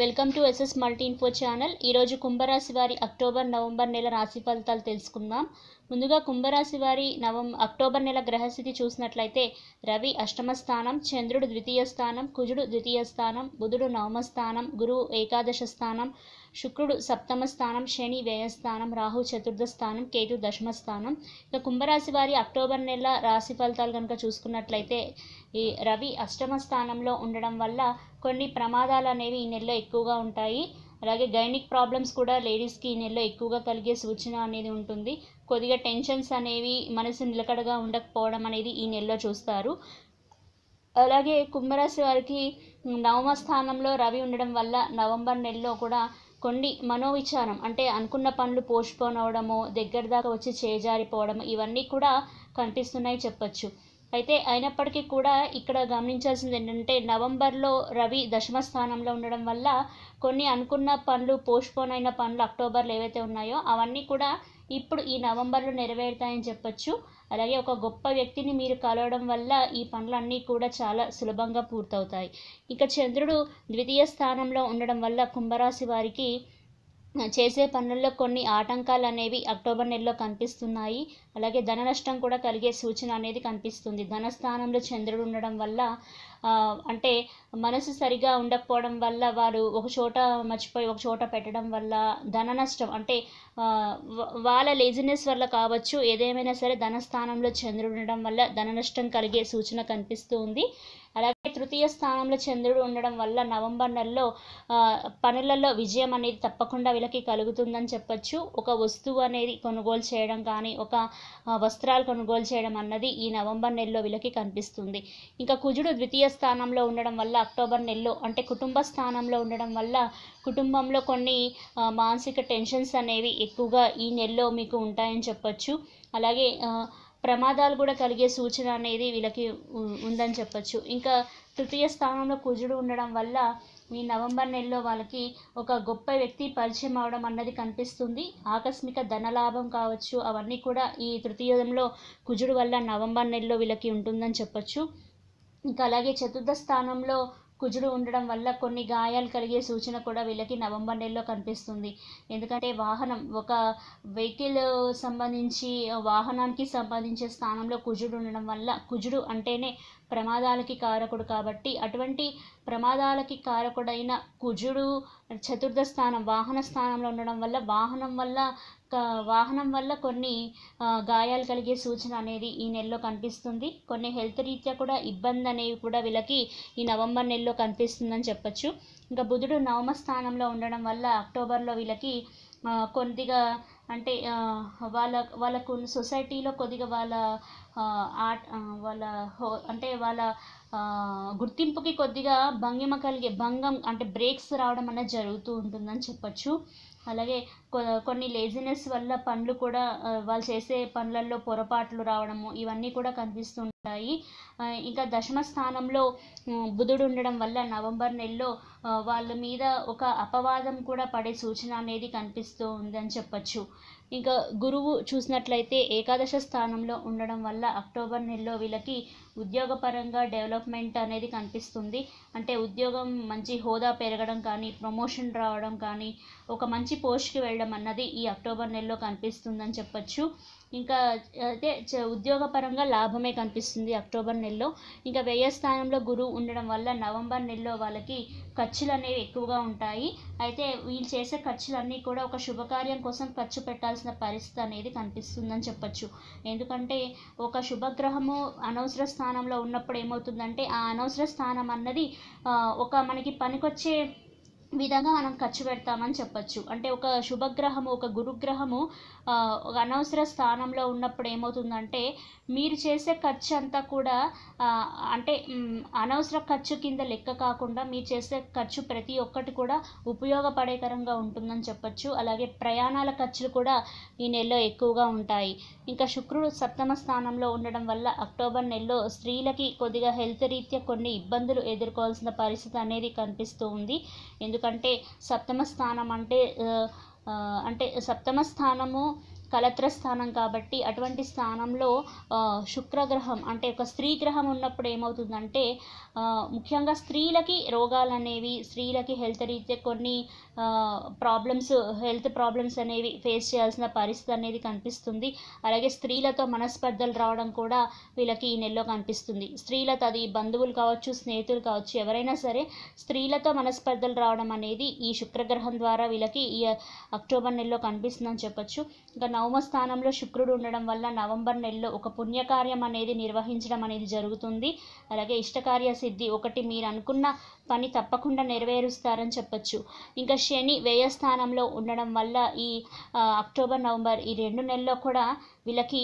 welcome to SS multi info channel ఈరోజు కుంభరాశి వారి అక్టోబర్ నవంబర్ నెల రాశి ఫలితాలు తెలుసుకుందాం ముందుగా కుంభరాశి వారి నవం అక్టోబర్ నెల గ్రహస్థితి చూసినట్లయితే రవి అష్టమ స్థానం చంద్రుడు ద్వితీయ స్థానం కుజుడు ద్వితీయ స్థానం బుధుడు నవమ స్థానం గురువు ఏకాదశ స్థానం శుక్రుడు సప్తమ స్థానం శని వ్యయస్థానం రాహు చతుర్థ స్థానం కేతు దశమ స్థానం ఇక కుంభరాశి వారి అక్టోబర్ నెల రాశి ఫలితాలు కనుక చూసుకున్నట్లయితే ఈ రవి అష్టమ స్థానంలో ఉండడం వల్ల కొన్ని ప్రమాదాలు అనేవి ఈ నెలలో ఎక్కువగా ఉంటాయి అలాగే గైనిక్ ప్రాబ్లమ్స్ కూడా లేడీస్కి ఈ నెలలో ఎక్కువగా కలిగే సూచన అనేది ఉంటుంది కొద్దిగా టెన్షన్స్ అనేవి మనసు నిలకడగా ఉండకపోవడం అనేది ఈ నెలలో చూస్తారు అలాగే కుంభరాశి వారికి నవమ స్థానంలో రవి ఉండడం వల్ల నవంబర్ నెలలో కూడా కొన్ని మనోవిచారం అంటే అనుకున్న పనులు పోస్ట్పోన్ అవడము దగ్గర దాకా వచ్చి చేజారిపోవడం ఇవన్నీ కూడా కనిపిస్తున్నాయి చెప్పచ్చు అయితే అయినప్పటికీ కూడా ఇక్కడ గమనించాల్సింది ఏంటంటే నవంబర్లో రవి దశమ స్థానంలో ఉండడం వల్ల కొన్ని అనుకున్న పనులు పోస్ట్పోన్ అయిన పనులు అక్టోబర్లో ఏవైతే ఉన్నాయో అవన్నీ కూడా ఇప్పుడు ఈ నవంబర్లో నెరవేరుతాయని చెప్పొచ్చు అలాగే ఒక గొప్ప వ్యక్తిని మీరు కలవడం వల్ల ఈ పనులన్నీ కూడా చాలా సులభంగా పూర్తవుతాయి ఇక చంద్రుడు ద్వితీయ స్థానంలో ఉండడం వల్ల కుంభరాశి వారికి చేసే పనుల్లో కొన్ని ఆటంకాలు అనేవి అక్టోబర్ నెలలో కనిపిస్తున్నాయి అలాగే ధన నష్టం కూడా కలిగే సూచన అనేది కనిపిస్తుంది ధనస్థానంలో చంద్రుడు ఉండడం వల్ల అంటే మనసు సరిగా ఉండకపోవడం వల్ల వారు ఒక చోట మర్చిపోయి ఒక చోట పెట్టడం వల్ల ధన నష్టం అంటే వాళ్ళ లేజినెస్ వల్ల కావచ్చు ఏదేమైనా సరే ధనస్థానంలో చంద్రుడు ఉండడం వల్ల ధన నష్టం కలిగే సూచన కనిపిస్తూ ఉంది అలాగే తృతీయ స్థానంలో చంద్రుడు ఉండడం వల్ల నవంబర్ నెలలో పనులలో విజయం అనేది తప్పకుండా వీళ్ళకి కలుగుతుందని చెప్పొచ్చు ఒక వస్తువు అనేది కొనుగోలు చేయడం కానీ ఒక వస్త్రాలు కొనుగోలు చేయడం అన్నది ఈ నవంబర్ నెలలో వీళ్ళకి కనిపిస్తుంది ఇంకా కుజుడు ద్వితీయ స్థానంలో ఉండడం వల్ల అక్టోబర్ నెలలో అంటే కుటుంబ స్థానంలో ఉండడం వల్ల కుటుంబంలో కొన్ని మానసిక టెన్షన్స్ అనేవి ఎక్కువగా ఈ నెలలో మీకు ఉంటాయని చెప్పొచ్చు అలాగే ప్రమాదాలు కూడా కలిగే సూచన అనేది వీళ్ళకి ఉందని చెప్పొచ్చు ఇంకా తృతీయ స్థానంలో కుజుడు ఉండడం వల్ల ఈ నవంబర్ నెలలో వాళ్ళకి ఒక గొప్ప వ్యక్తి పరిచయం అవడం అన్నది కనిపిస్తుంది ఆకస్మిక ధనలాభం కావచ్చు అవన్నీ కూడా ఈ తృతీయంలో కుజుడు వల్ల నవంబర్ నెలలో వీళ్ళకి ఉంటుందని చెప్పొచ్చు ఇంకా అలాగే చతుర్థ స్థానంలో కుజుడు ఉండడం వల్ల కొన్ని గాయాలు కలిగే సూచన కూడా వీళ్ళకి నవంబర్ నెలలో కనిపిస్తుంది ఎందుకంటే వాహనం ఒక వెహికల్ సంబంధించి వాహనానికి సంబంధించే స్థానంలో కుజుడు ఉండడం వల్ల కుజుడు అంటేనే ప్రమాదాలకి కారకుడు కాబట్టి అటువంటి ప్రమాదాలకి కారకుడైన కుజుడు చతుర్థ స్థానం వాహన స్థానంలో ఉండడం వల్ల వాహనం వల్ల వాహనం వల్ల కొన్ని గాయాలు కలిగే సూచన అనేది ఈ నెలలో కనిపిస్తుంది కొన్ని హెల్త్ రీత్యా కూడా ఇబ్బంది అనేవి కూడా వీళ్ళకి ఈ నవంబర్ నెలలో కనిపిస్తుందని చెప్పచ్చు ఇంకా బుధుడు నవమ స్థానంలో ఉండడం వల్ల అక్టోబర్లో వీళ్ళకి కొద్దిగా అంటే వాళ్ళ వాళ్ళకు సొసైటీలో కొద్దిగా వాళ్ళ ఆట్ వాళ్ళ అంటే వాళ్ళ గుర్తింపుకి కొద్దిగా భంగిమ కలిగే భంగం అంటే బ్రేక్స్ రావడం అనేది జరుగుతూ ఉంటుందని చెప్పచ్చు అలాగే కొన్ని లేజినెస్ వల్ల పనులు కూడా వాళ్ళు చేసే పనులలో పొరపాట్లు రావడము ఇవన్నీ కూడా కనిపిస్తుంటాయి ఇంకా దశమ స్థానంలో బుధుడు ఉండడం వల్ల నవంబర్ నెలలో వాళ్ళ మీద ఒక అపవాదం కూడా పడే సూచన అనేది కనిపిస్తూ ఉందని చెప్పచ్చు ఇంకా గురువు చూసినట్లయితే ఏకాదశ స్థానంలో ఉండడం వల్ల అక్టోబర్ నెలలో వీళ్ళకి ఉద్యోగపరంగా డెవలప్మెంట్ అనేది కనిపిస్తుంది అంటే ఉద్యోగం మంచి హోదా పెరగడం కానీ ప్రమోషన్ రావడం కానీ ఒక మంచి పోస్ట్కి వెళ్ళడం అన్నది ఈ అక్టోబర్ నెలలో కనిపిస్తుందని చెప్పచ్చు ఇంకా అయితే ఉద్యోగపరంగా లాభమే కనిపిస్తుంది అక్టోబర్ నెలలో ఇంకా వ్యయ స్థానంలో గురువు ఉండడం వల్ల నవంబర్ నెలలో వాళ్ళకి ఖర్చులు అనేవి ఎక్కువగా ఉంటాయి అయితే వీళ్ళు చేసే ఖర్చులన్నీ కూడా ఒక శుభకార్యం కోసం ఖర్చు పెట్టాల్సిన పరిస్థితి అనేది కనిపిస్తుందని చెప్పచ్చు ఎందుకంటే ఒక శుభగ్రహము అనవసర స్థానంలో ఉన్నప్పుడు ఏమవుతుందంటే ఆ అనవసర స్థానం అన్నది ఒక మనకి పనికొచ్చే విధంగా మనం ఖర్చు పెడతామని చెప్పచ్చు అంటే ఒక శుభగ్రహము ఒక గురుగ్రహము ఒక అనవసర స్థానంలో ఉన్నప్పుడు ఏమవుతుందంటే మీరు చేసే ఖర్చు అంతా కూడా అంటే అనవసర ఖర్చు కింద లెక్క కాకుండా మీరు చేసే ఖర్చు ప్రతి ఒక్కటి కూడా ఉపయోగపడేకరంగా ఉంటుందని చెప్పచ్చు అలాగే ప్రయాణాల ఖర్చులు కూడా ఈ నెలలో ఎక్కువగా ఉంటాయి ఇంకా శుక్రుడు సప్తమ స్థానంలో ఉండడం వల్ల అక్టోబర్ నెలలో స్త్రీలకి కొద్దిగా హెల్త్ రీత్యా కొన్ని ఇబ్బందులు ఎదుర్కోవాల్సిన పరిస్థితి అనేది కనిపిస్తూ ఉంది ఎందుకు ఎందుకంటే సప్తమ స్థానం అంటే అంటే సప్తమ స్థానము కలత్ర స్థానం కాబట్టి అటువంటి స్థానంలో శుక్రగ్రహం అంటే ఒక స్త్రీ గ్రహం ఉన్నప్పుడు ఏమవుతుందంటే ముఖ్యంగా స్త్రీలకి రోగాలు అనేవి స్త్రీలకి హెల్త్ రీత్యా కొన్ని ప్రాబ్లమ్స్ హెల్త్ ప్రాబ్లమ్స్ అనేవి ఫేస్ చేయాల్సిన పరిస్థితి అనేది కనిపిస్తుంది అలాగే స్త్రీలతో మనస్పర్ధలు రావడం కూడా వీళ్ళకి ఈ నెలలో కనిపిస్తుంది స్త్రీలతో అది బంధువులు కావచ్చు స్నేహితులు కావచ్చు ఎవరైనా సరే స్త్రీలతో మనస్పర్ధలు రావడం అనేది ఈ శుక్రగ్రహం ద్వారా వీళ్ళకి ఈ అక్టోబర్ నెలలో కనిపిస్తుందని చెప్పొచ్చు ఇంకా నవమ స్థానంలో శుక్రుడు ఉండడం వల్ల నవంబర్ నెలలో ఒక పుణ్యకార్యం అనేది నిర్వహించడం అనేది జరుగుతుంది అలాగే ఇష్టకార్య సిద్ధి ఒకటి మీరు అనుకున్న పని తప్పకుండా నెరవేరుస్తారని చెప్పచ్చు ఇంకా శని వ్యయస్థానంలో ఉండడం వల్ల ఈ అక్టోబర్ నవంబర్ ఈ రెండు నెలల్లో కూడా వీళ్ళకి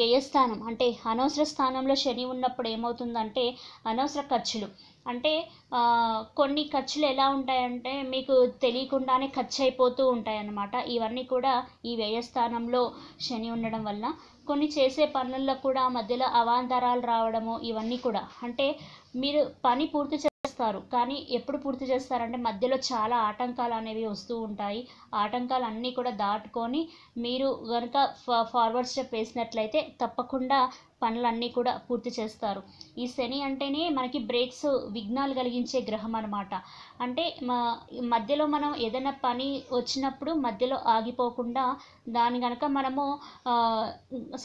వ్యయస్థానం అంటే అనవసర స్థానంలో శని ఉన్నప్పుడు ఏమవుతుందంటే అనవసర ఖర్చులు అంటే కొన్ని ఖర్చులు ఎలా ఉంటాయంటే మీకు తెలియకుండానే ఖర్చు అయిపోతూ ఉంటాయన్నమాట ఇవన్నీ కూడా ఈ వ్యయస్థానంలో శని ఉండడం వల్ల కొన్ని చేసే పనుల్లో కూడా మధ్యలో అవాంతరాలు రావడము ఇవన్నీ కూడా అంటే మీరు పని పూర్తి చేస్తారు కానీ ఎప్పుడు పూర్తి చేస్తారంటే మధ్యలో చాలా ఆటంకాలు అనేవి వస్తూ ఉంటాయి ఆటంకాలు అన్నీ కూడా దాటుకొని మీరు కనుక ఫార్వర్డ్ స్టెప్ వేసినట్లయితే తప్పకుండా పనులన్నీ కూడా పూర్తి చేస్తారు ఈ శని అంటేనే మనకి బ్రేక్స్ విఘ్నాలు కలిగించే గ్రహం అనమాట అంటే మధ్యలో మనం ఏదైనా పని వచ్చినప్పుడు మధ్యలో ఆగిపోకుండా దాని కనుక మనము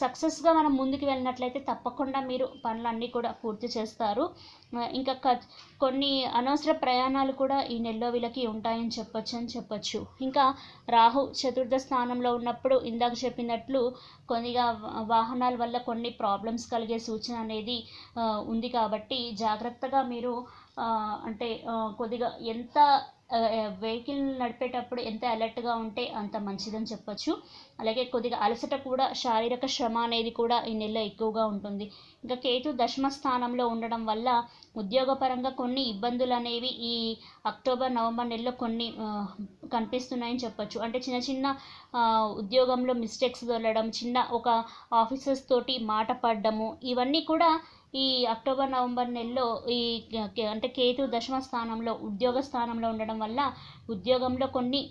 సక్సెస్గా మనం ముందుకు వెళ్ళినట్లయితే తప్పకుండా మీరు పనులన్నీ కూడా పూర్తి చేస్తారు ఇంకా కొన్ని అనవసర ప్రయాణాలు కూడా ఈ నెలలో వీళ్ళకి ఉంటాయని చెప్పొచ్చు అని చెప్పొచ్చు ఇంకా రాహు చతుర్థ స్థానంలో ఉన్నప్పుడు ఇందాక చెప్పినట్లు కొద్దిగా వాహనాల వల్ల కొన్ని ప్రాబ్లమ్స్ ప్రాబ్లమ్స్ కలిగే సూచన అనేది ఉంది కాబట్టి జాగ్రత్తగా మీరు అంటే కొద్దిగా ఎంత వెహికల్ నడిపేటప్పుడు ఎంత అలర్ట్గా ఉంటే అంత మంచిదని చెప్పచ్చు అలాగే కొద్దిగా అలసట కూడా శారీరక శ్రమ అనేది కూడా ఈ నెలలో ఎక్కువగా ఉంటుంది ఇంకా కేతు దశమ స్థానంలో ఉండడం వల్ల ఉద్యోగపరంగా కొన్ని ఇబ్బందులు అనేవి ఈ అక్టోబర్ నవంబర్ నెలలో కొన్ని కనిపిస్తున్నాయని చెప్పచ్చు అంటే చిన్న చిన్న ఉద్యోగంలో మిస్టేక్స్ దొరలడం చిన్న ఒక ఆఫీసర్స్ తోటి మాట పడ్డము ఇవన్నీ కూడా ఈ అక్టోబర్ నవంబర్ నెలలో ఈ అంటే కేతు దశమ స్థానంలో ఉద్యోగ స్థానంలో ఉండడం వల్ల ఉద్యోగంలో కొన్ని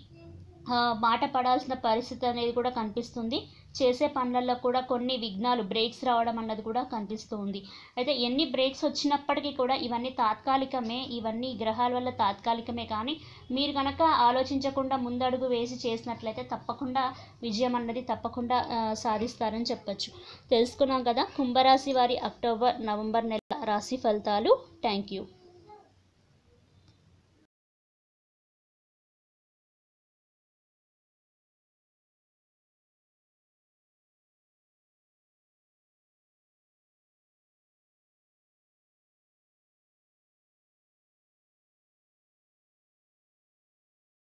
మాట పడాల్సిన పరిస్థితి అనేది కూడా కనిపిస్తుంది చేసే పనులలో కూడా కొన్ని విఘ్నాలు బ్రేక్స్ రావడం అన్నది కూడా కనిపిస్తూ ఉంది అయితే ఎన్ని బ్రేక్స్ వచ్చినప్పటికీ కూడా ఇవన్నీ తాత్కాలికమే ఇవన్నీ గ్రహాల వల్ల తాత్కాలికమే కానీ మీరు కనుక ఆలోచించకుండా ముందడుగు వేసి చేసినట్లయితే తప్పకుండా విజయం అన్నది తప్పకుండా సాధిస్తారని చెప్పచ్చు తెలుసుకున్నాం కదా కుంభరాశి వారి అక్టోబర్ నవంబర్ నెల రాశి ఫలితాలు థ్యాంక్ యూ